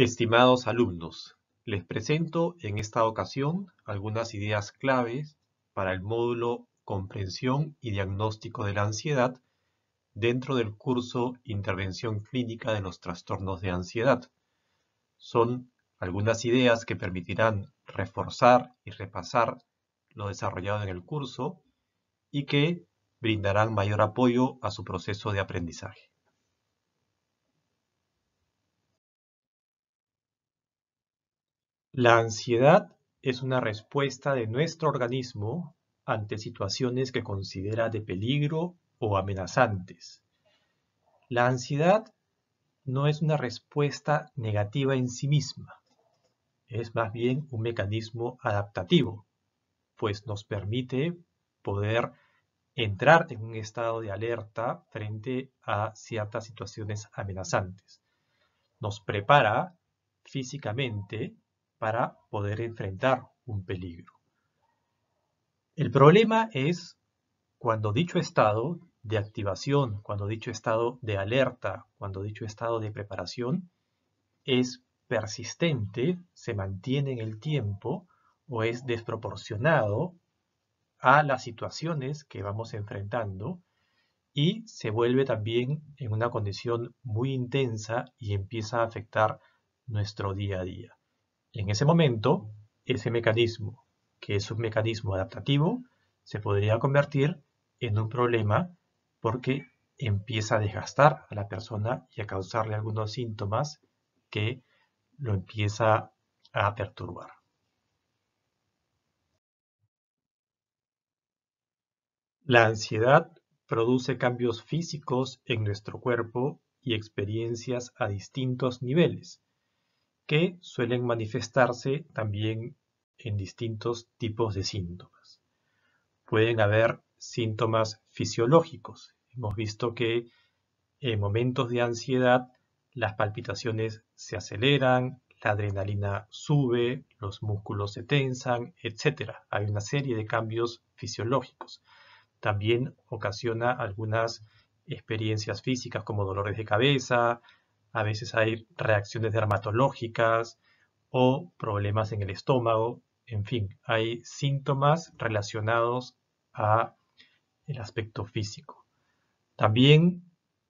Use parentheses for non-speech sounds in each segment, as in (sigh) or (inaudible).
Estimados alumnos, les presento en esta ocasión algunas ideas claves para el módulo Comprensión y Diagnóstico de la Ansiedad dentro del curso Intervención Clínica de los Trastornos de Ansiedad. Son algunas ideas que permitirán reforzar y repasar lo desarrollado en el curso y que brindarán mayor apoyo a su proceso de aprendizaje. La ansiedad es una respuesta de nuestro organismo ante situaciones que considera de peligro o amenazantes. La ansiedad no es una respuesta negativa en sí misma, es más bien un mecanismo adaptativo, pues nos permite poder entrar en un estado de alerta frente a ciertas situaciones amenazantes. Nos prepara físicamente para poder enfrentar un peligro. El problema es cuando dicho estado de activación, cuando dicho estado de alerta, cuando dicho estado de preparación es persistente, se mantiene en el tiempo o es desproporcionado a las situaciones que vamos enfrentando y se vuelve también en una condición muy intensa y empieza a afectar nuestro día a día en ese momento, ese mecanismo, que es un mecanismo adaptativo, se podría convertir en un problema porque empieza a desgastar a la persona y a causarle algunos síntomas que lo empieza a perturbar. La ansiedad produce cambios físicos en nuestro cuerpo y experiencias a distintos niveles, que suelen manifestarse también en distintos tipos de síntomas. Pueden haber síntomas fisiológicos. Hemos visto que en momentos de ansiedad las palpitaciones se aceleran, la adrenalina sube, los músculos se tensan, etc. Hay una serie de cambios fisiológicos. También ocasiona algunas experiencias físicas como dolores de cabeza, a veces hay reacciones dermatológicas o problemas en el estómago, en fin, hay síntomas relacionados a el aspecto físico. También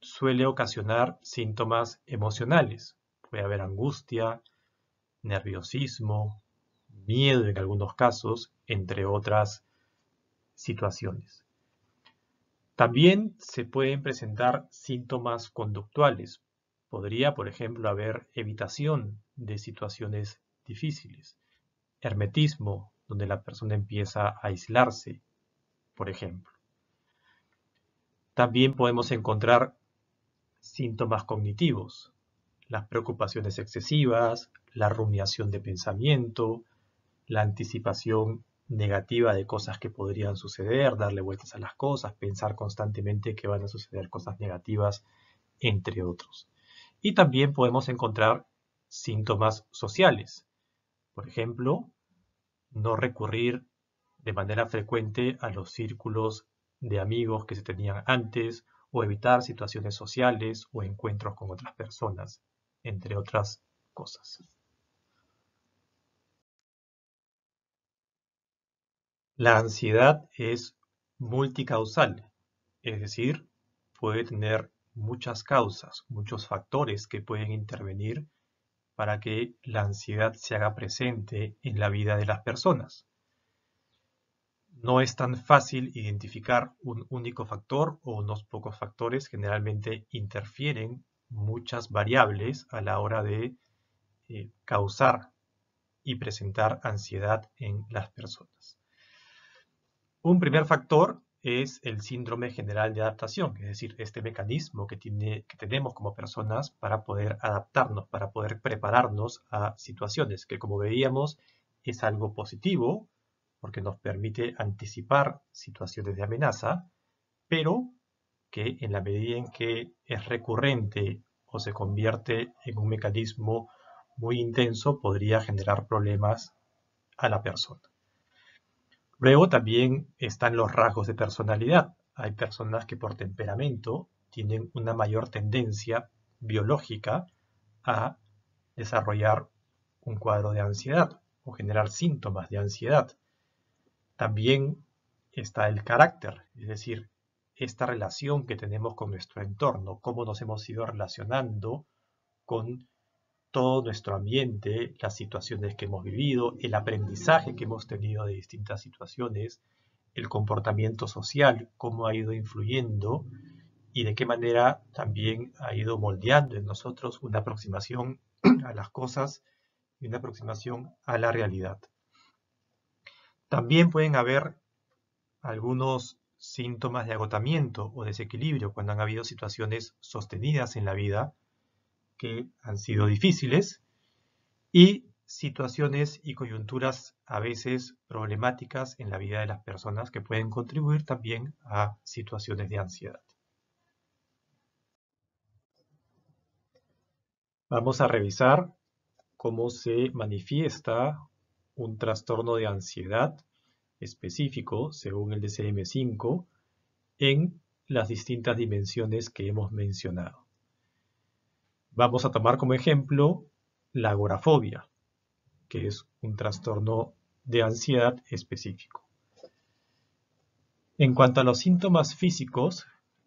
suele ocasionar síntomas emocionales. Puede haber angustia, nerviosismo, miedo en algunos casos, entre otras situaciones. También se pueden presentar síntomas conductuales, Podría, por ejemplo, haber evitación de situaciones difíciles, hermetismo, donde la persona empieza a aislarse, por ejemplo. También podemos encontrar síntomas cognitivos, las preocupaciones excesivas, la rumiación de pensamiento, la anticipación negativa de cosas que podrían suceder, darle vueltas a las cosas, pensar constantemente que van a suceder cosas negativas, entre otros. Y también podemos encontrar síntomas sociales. Por ejemplo, no recurrir de manera frecuente a los círculos de amigos que se tenían antes o evitar situaciones sociales o encuentros con otras personas, entre otras cosas. La ansiedad es multicausal, es decir, puede tener muchas causas, muchos factores que pueden intervenir para que la ansiedad se haga presente en la vida de las personas. No es tan fácil identificar un único factor o unos pocos factores, generalmente interfieren muchas variables a la hora de eh, causar y presentar ansiedad en las personas. Un primer factor es el síndrome general de adaptación, es decir, este mecanismo que, tiene, que tenemos como personas para poder adaptarnos, para poder prepararnos a situaciones, que como veíamos es algo positivo, porque nos permite anticipar situaciones de amenaza, pero que en la medida en que es recurrente o se convierte en un mecanismo muy intenso, podría generar problemas a la persona. Luego también están los rasgos de personalidad. Hay personas que por temperamento tienen una mayor tendencia biológica a desarrollar un cuadro de ansiedad o generar síntomas de ansiedad. También está el carácter, es decir, esta relación que tenemos con nuestro entorno, cómo nos hemos ido relacionando con todo nuestro ambiente, las situaciones que hemos vivido, el aprendizaje que hemos tenido de distintas situaciones, el comportamiento social, cómo ha ido influyendo y de qué manera también ha ido moldeando en nosotros una aproximación (clears throat) a las cosas y una aproximación a la realidad. También pueden haber algunos síntomas de agotamiento o desequilibrio cuando han habido situaciones sostenidas en la vida que han sido difíciles y situaciones y coyunturas a veces problemáticas en la vida de las personas que pueden contribuir también a situaciones de ansiedad. Vamos a revisar cómo se manifiesta un trastorno de ansiedad específico, según el DCM5, en las distintas dimensiones que hemos mencionado. Vamos a tomar como ejemplo la agorafobia, que es un trastorno de ansiedad específico. En cuanto a los síntomas físicos,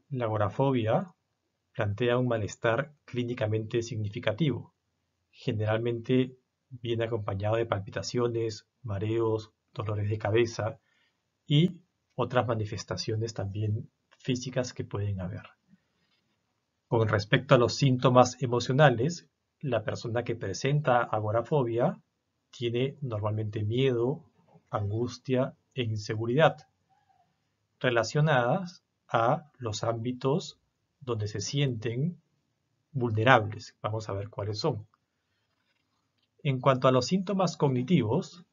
la agorafobia plantea un malestar clínicamente significativo. Generalmente viene acompañado de palpitaciones, mareos, dolores de cabeza y otras manifestaciones también físicas que pueden haber. Con respecto a los síntomas emocionales, la persona que presenta agorafobia tiene normalmente miedo, angustia e inseguridad relacionadas a los ámbitos donde se sienten vulnerables. Vamos a ver cuáles son. En cuanto a los síntomas cognitivos,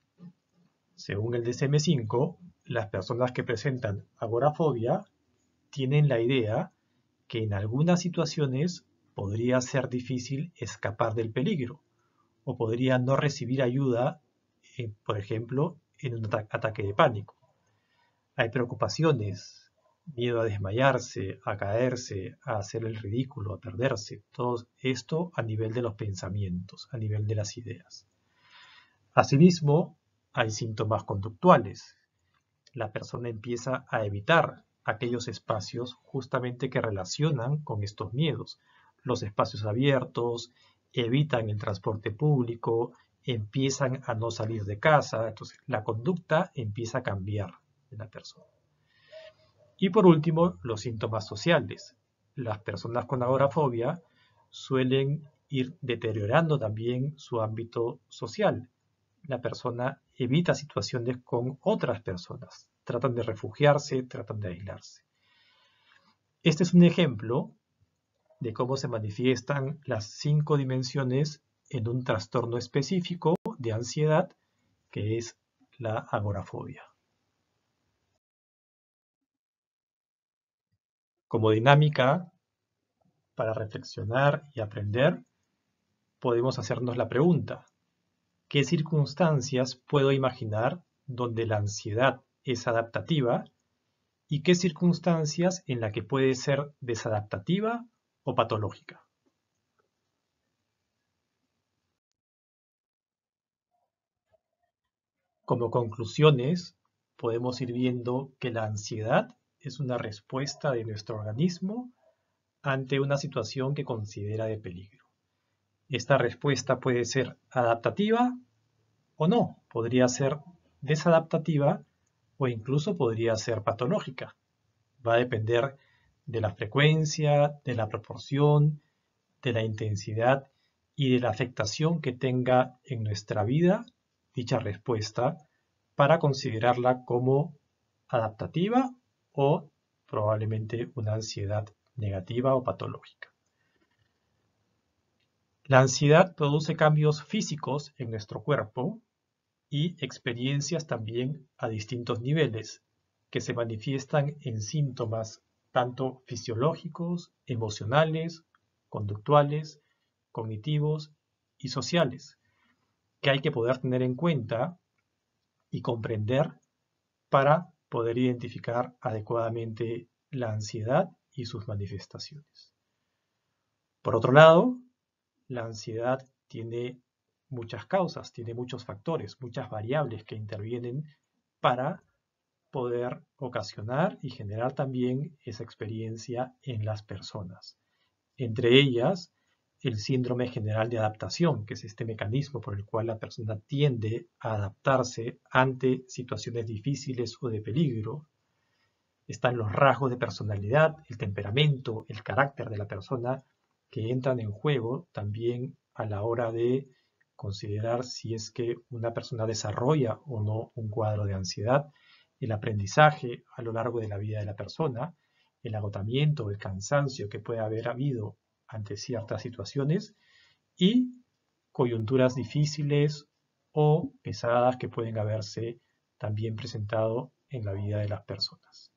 según el DSM-5, las personas que presentan agorafobia tienen la idea que en algunas situaciones podría ser difícil escapar del peligro o podría no recibir ayuda, eh, por ejemplo, en un ataque de pánico. Hay preocupaciones, miedo a desmayarse, a caerse, a hacer el ridículo, a perderse. Todo esto a nivel de los pensamientos, a nivel de las ideas. Asimismo, hay síntomas conductuales. La persona empieza a evitar aquellos espacios justamente que relacionan con estos miedos. Los espacios abiertos, evitan el transporte público, empiezan a no salir de casa, entonces la conducta empieza a cambiar en la persona. Y por último, los síntomas sociales. Las personas con agorafobia suelen ir deteriorando también su ámbito social. La persona evita situaciones con otras personas, tratan de refugiarse, tratan de aislarse. Este es un ejemplo de cómo se manifiestan las cinco dimensiones en un trastorno específico de ansiedad que es la agorafobia. Como dinámica para reflexionar y aprender, podemos hacernos la pregunta, ¿qué circunstancias puedo imaginar donde la ansiedad es adaptativa y qué circunstancias en las que puede ser desadaptativa o patológica. Como conclusiones, podemos ir viendo que la ansiedad es una respuesta de nuestro organismo ante una situación que considera de peligro. Esta respuesta puede ser adaptativa o no, podría ser desadaptativa o incluso podría ser patológica. Va a depender de la frecuencia, de la proporción, de la intensidad y de la afectación que tenga en nuestra vida dicha respuesta para considerarla como adaptativa o probablemente una ansiedad negativa o patológica. La ansiedad produce cambios físicos en nuestro cuerpo y experiencias también a distintos niveles, que se manifiestan en síntomas tanto fisiológicos, emocionales, conductuales, cognitivos y sociales, que hay que poder tener en cuenta y comprender para poder identificar adecuadamente la ansiedad y sus manifestaciones. Por otro lado, la ansiedad tiene muchas causas, tiene muchos factores, muchas variables que intervienen para poder ocasionar y generar también esa experiencia en las personas. Entre ellas, el síndrome general de adaptación, que es este mecanismo por el cual la persona tiende a adaptarse ante situaciones difíciles o de peligro. Están los rasgos de personalidad, el temperamento, el carácter de la persona que entran en juego también a la hora de considerar si es que una persona desarrolla o no un cuadro de ansiedad, el aprendizaje a lo largo de la vida de la persona, el agotamiento, el cansancio que puede haber habido ante ciertas situaciones y coyunturas difíciles o pesadas que pueden haberse también presentado en la vida de las personas.